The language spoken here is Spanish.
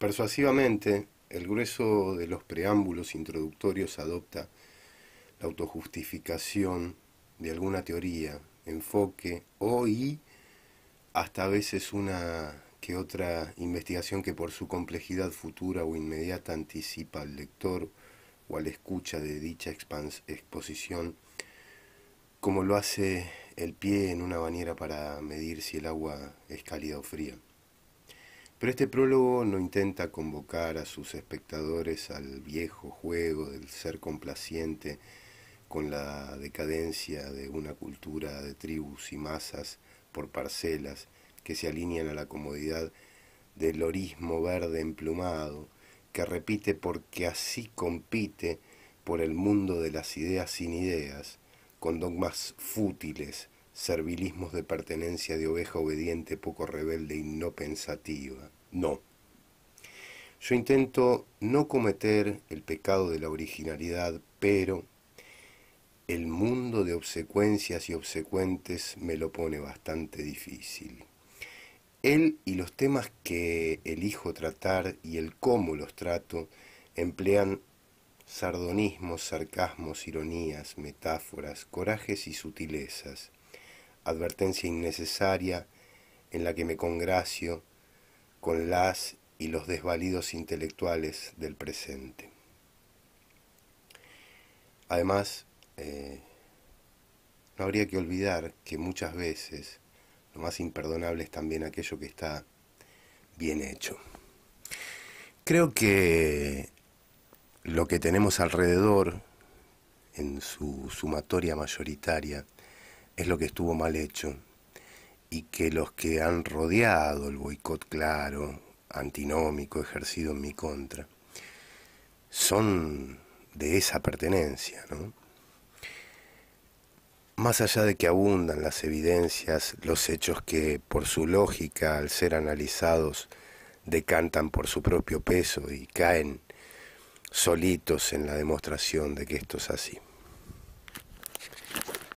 Persuasivamente, el grueso de los preámbulos introductorios adopta la autojustificación de alguna teoría, enfoque o y hasta a veces una que otra investigación que por su complejidad futura o inmediata anticipa al lector o al escucha de dicha exposición, como lo hace el pie en una bañera para medir si el agua es cálida o fría. Pero este prólogo no intenta convocar a sus espectadores al viejo juego del ser complaciente con la decadencia de una cultura de tribus y masas por parcelas que se alinean a la comodidad del orismo verde emplumado, que repite porque así compite por el mundo de las ideas sin ideas, con dogmas fútiles servilismos de pertenencia de oveja obediente, poco rebelde y no pensativa. No. Yo intento no cometer el pecado de la originalidad, pero el mundo de obsecuencias y obsecuentes me lo pone bastante difícil. Él y los temas que elijo tratar y el cómo los trato emplean sardonismos, sarcasmos, ironías, metáforas, corajes y sutilezas advertencia innecesaria en la que me congracio con las y los desvalidos intelectuales del presente. Además, eh, no habría que olvidar que muchas veces lo más imperdonable es también aquello que está bien hecho. Creo que lo que tenemos alrededor, en su sumatoria mayoritaria, es lo que estuvo mal hecho y que los que han rodeado el boicot claro, antinómico ejercido en mi contra, son de esa pertenencia. ¿no? Más allá de que abundan las evidencias, los hechos que por su lógica, al ser analizados, decantan por su propio peso y caen solitos en la demostración de que esto es así.